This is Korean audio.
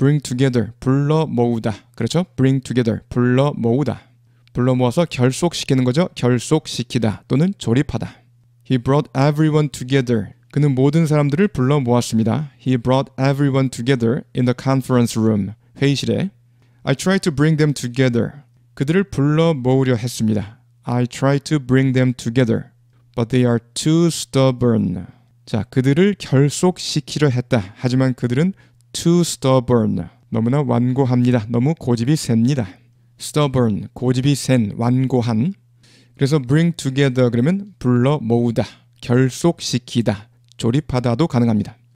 bring together 불러 모으다 그렇죠? bring together 불러 모으다 불러 모아서 결속시키는 거죠. 결속시키다 또는 조립하다. He brought everyone together. 그는 모든 사람들을 불러 모았습니다. He brought everyone together in the conference room. 회의실에 I tried to bring them together. 그들을 불러 모으려 했습니다. I tried to bring them together. But they are too stubborn. 자, 그들을 결속시키려 했다. 하지만 그들은 too stubborn. 너무나 완고합니다. 너무 고집이 셉니다. stubborn, 고집이 센, 완고한. 그래서 bring together 그러면 불러 모으다, 결속시키다, 조립하다도 가능합니다.